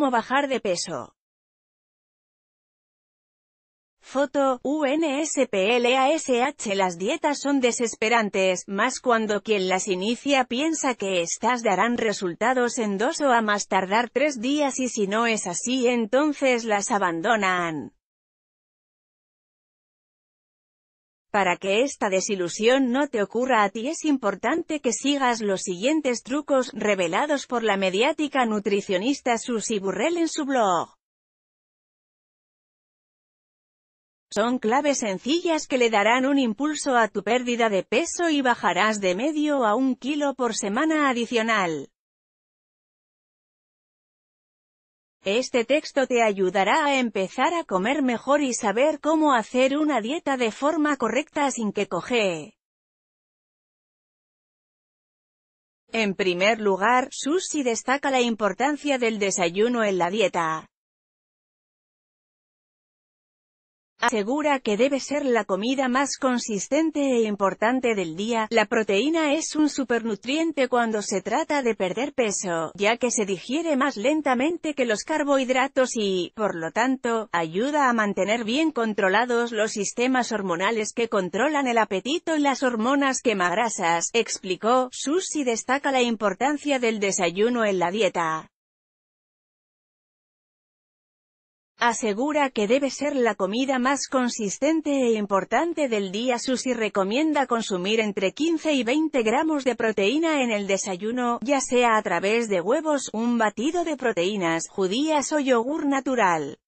Cómo bajar de peso. Foto, UNSPLASH Las dietas son desesperantes, más cuando quien las inicia piensa que estas darán resultados en dos o a más tardar tres días y si no es así entonces las abandonan. Para que esta desilusión no te ocurra a ti es importante que sigas los siguientes trucos revelados por la mediática nutricionista Susie Burrell en su blog. Son claves sencillas que le darán un impulso a tu pérdida de peso y bajarás de medio a un kilo por semana adicional. Este texto te ayudará a empezar a comer mejor y saber cómo hacer una dieta de forma correcta sin que coje. En primer lugar, Susi destaca la importancia del desayuno en la dieta. asegura que debe ser la comida más consistente e importante del día. La proteína es un supernutriente cuando se trata de perder peso, ya que se digiere más lentamente que los carbohidratos y, por lo tanto, ayuda a mantener bien controlados los sistemas hormonales que controlan el apetito y las hormonas quemagrasas, explicó. Susi destaca la importancia del desayuno en la dieta. Asegura que debe ser la comida más consistente e importante del día sushi recomienda consumir entre 15 y 20 gramos de proteína en el desayuno, ya sea a través de huevos, un batido de proteínas, judías o yogur natural.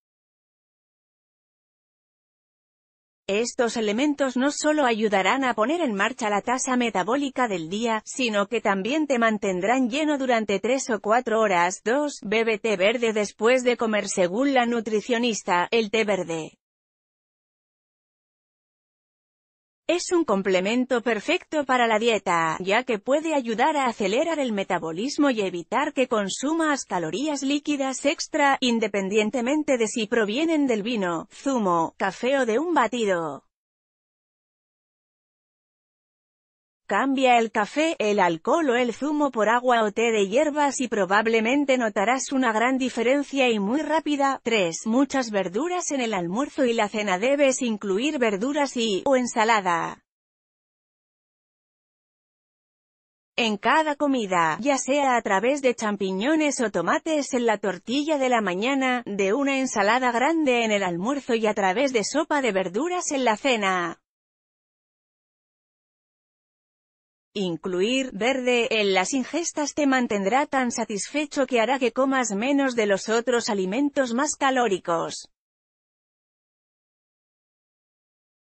Estos elementos no solo ayudarán a poner en marcha la tasa metabólica del día, sino que también te mantendrán lleno durante 3 o 4 horas. 2. Bebe té verde después de comer según la nutricionista, el té verde Es un complemento perfecto para la dieta, ya que puede ayudar a acelerar el metabolismo y evitar que consumas calorías líquidas extra, independientemente de si provienen del vino, zumo, café o de un batido. Cambia el café, el alcohol o el zumo por agua o té de hierbas y probablemente notarás una gran diferencia y muy rápida. 3. Muchas verduras en el almuerzo y la cena debes incluir verduras y, o ensalada. En cada comida, ya sea a través de champiñones o tomates en la tortilla de la mañana, de una ensalada grande en el almuerzo y a través de sopa de verduras en la cena. Incluir verde en las ingestas te mantendrá tan satisfecho que hará que comas menos de los otros alimentos más calóricos.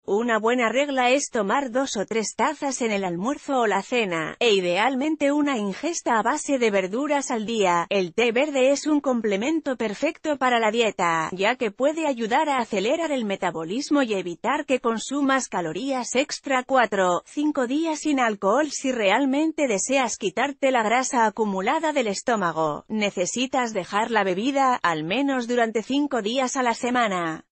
Una buena regla es tomar dos o tres tazas en el almuerzo o la cena, e idealmente una ingesta a base de verduras al día. El té verde es un complemento perfecto para la dieta, ya que puede ayudar a acelerar el metabolismo y evitar que consumas calorías extra 4, 5 días sin alcohol si realmente deseas quitarte la grasa acumulada del estómago. Necesitas dejar la bebida, al menos durante 5 días a la semana.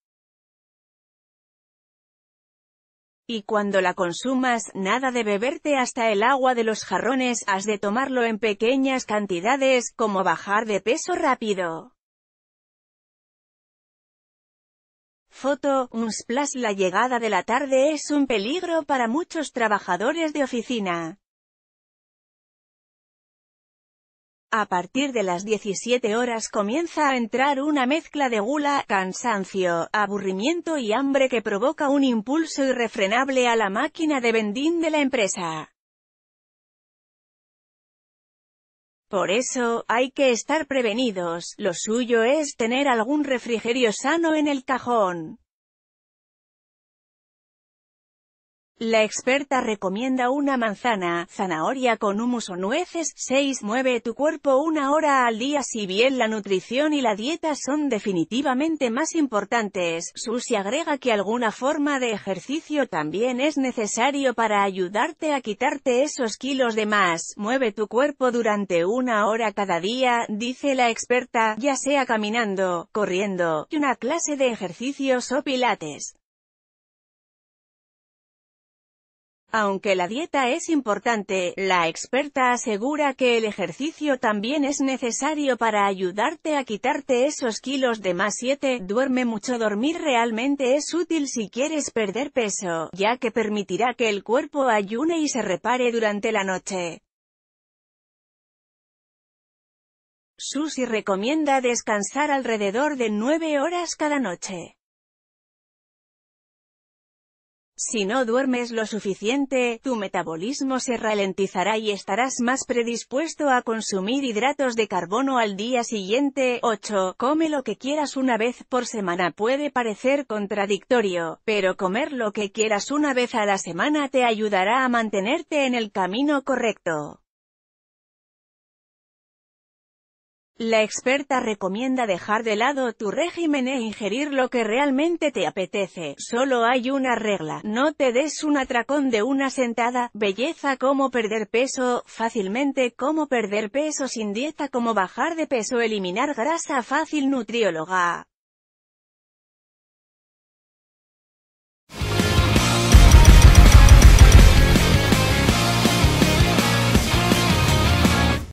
y cuando la consumas, nada de beberte hasta el agua de los jarrones, has de tomarlo en pequeñas cantidades, como bajar de peso rápido. Foto, un La llegada de la tarde es un peligro para muchos trabajadores de oficina. A partir de las 17 horas comienza a entrar una mezcla de gula, cansancio, aburrimiento y hambre que provoca un impulso irrefrenable a la máquina de vendín de la empresa. Por eso, hay que estar prevenidos, lo suyo es tener algún refrigerio sano en el cajón. La experta recomienda una manzana, zanahoria con humus o nueces, 6. Mueve tu cuerpo una hora al día si bien la nutrición y la dieta son definitivamente más importantes. Susi agrega que alguna forma de ejercicio también es necesario para ayudarte a quitarte esos kilos de más. Mueve tu cuerpo durante una hora cada día, dice la experta, ya sea caminando, corriendo, y una clase de ejercicios o pilates. Aunque la dieta es importante, la experta asegura que el ejercicio también es necesario para ayudarte a quitarte esos kilos de más 7. Duerme mucho Dormir realmente es útil si quieres perder peso, ya que permitirá que el cuerpo ayune y se repare durante la noche. Susi recomienda descansar alrededor de 9 horas cada noche. Si no duermes lo suficiente, tu metabolismo se ralentizará y estarás más predispuesto a consumir hidratos de carbono al día siguiente. 8. Come lo que quieras una vez por semana puede parecer contradictorio, pero comer lo que quieras una vez a la semana te ayudará a mantenerte en el camino correcto. La experta recomienda dejar de lado tu régimen e ingerir lo que realmente te apetece. Solo hay una regla, no te des un atracón de una sentada, belleza como perder peso, fácilmente como perder peso sin dieta como bajar de peso eliminar grasa fácil nutrióloga.